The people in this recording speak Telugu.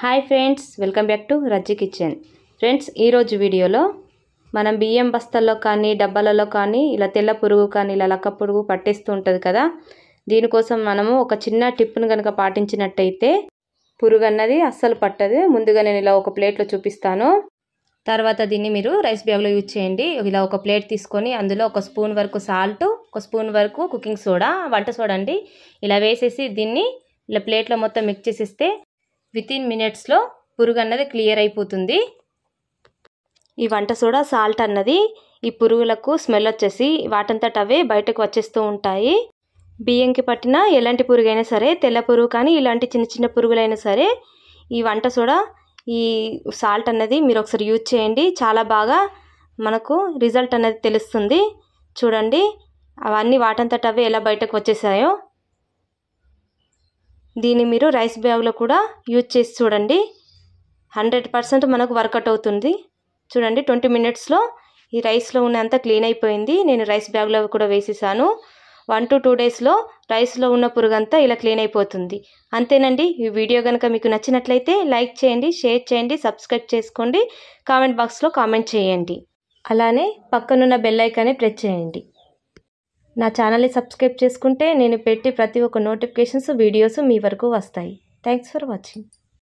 hi friends welcome back to Rajji kitchen friends ఈరోజు వీడియోలో మనం బియ్యం బస్తల్లో కానీ డబ్బాలలో కానీ ఇలా తెల్ల పురుగు కానీ ఇలా లక్క పురుగు పట్టేస్తూ ఉంటుంది కదా దీనికోసం మనము ఒక చిన్న టిప్ను కనుక పాటించినట్టయితే పురుగు అన్నది అస్సలు పట్టదు ముందుగా నేను ఇలా ఒక ప్లేట్లో చూపిస్తాను తర్వాత దీన్ని మీరు రైస్ బ్యాగ్లో యూజ్ చేయండి ఇలా ఒక ప్లేట్ తీసుకొని అందులో ఒక స్పూన్ వరకు సాల్ట్ ఒక స్పూన్ వరకు కుకింగ్ సోడా వంట సోడా అండి ఇలా వేసేసి దీన్ని ఇలా ప్లేట్లో మొత్తం మిక్స్ చేసేస్తే విత్ ఇన్ మినిట్స్లో పురుగు అన్నది క్లియర్ అయిపోతుంది ఈ వంట సోడా సాల్ట్ అన్నది ఈ పురుగులకు స్మెల్ వచ్చేసి వాటంతట అవే బయటకు వచ్చేస్తూ ఉంటాయి బియ్యంకి పట్టిన ఎలాంటి పురుగైనా సరే తెల్ల పురుగు కానీ ఇలాంటి చిన్న చిన్న పురుగులైనా సరే ఈ వంట సోడా ఈ సాల్ట్ అన్నది మీరు ఒకసారి యూజ్ చేయండి చాలా బాగా మనకు రిజల్ట్ అనేది తెలుస్తుంది చూడండి అవన్నీ వాటంతట అవే ఎలా బయటకు వచ్చేసాయో దీన్ని మీరు రైస్ బ్యాగ్లో కూడా యూజ్ చేసి చూడండి హండ్రెడ్ పర్సెంట్ మనకు వర్కౌట్ అవుతుంది చూడండి ట్వంటీ మినిట్స్లో ఈ రైస్లో ఉన్నంత క్లీన్ అయిపోయింది నేను రైస్ బ్యాగ్లో కూడా వేసేసాను వన్ టు టూ డేస్లో రైస్లో ఉన్న పురుగంతా ఇలా క్లీన్ అయిపోతుంది అంతేనండి ఈ వీడియో కనుక మీకు నచ్చినట్లయితే లైక్ చేయండి షేర్ చేయండి సబ్స్క్రైబ్ చేసుకోండి కామెంట్ బాక్స్లో కామెంట్ చేయండి అలానే పక్కనున్న బెల్ ప్రెస్ చేయండి నా ఛానల్ని సబ్స్క్రైబ్ చేసుకుంటే నేను పెట్టే ప్రతి ఒక్క నోటిఫికేషన్స్ వీడియోస్ మీ వరకు వస్తాయి థ్యాంక్స్ ఫర్ వాచింగ్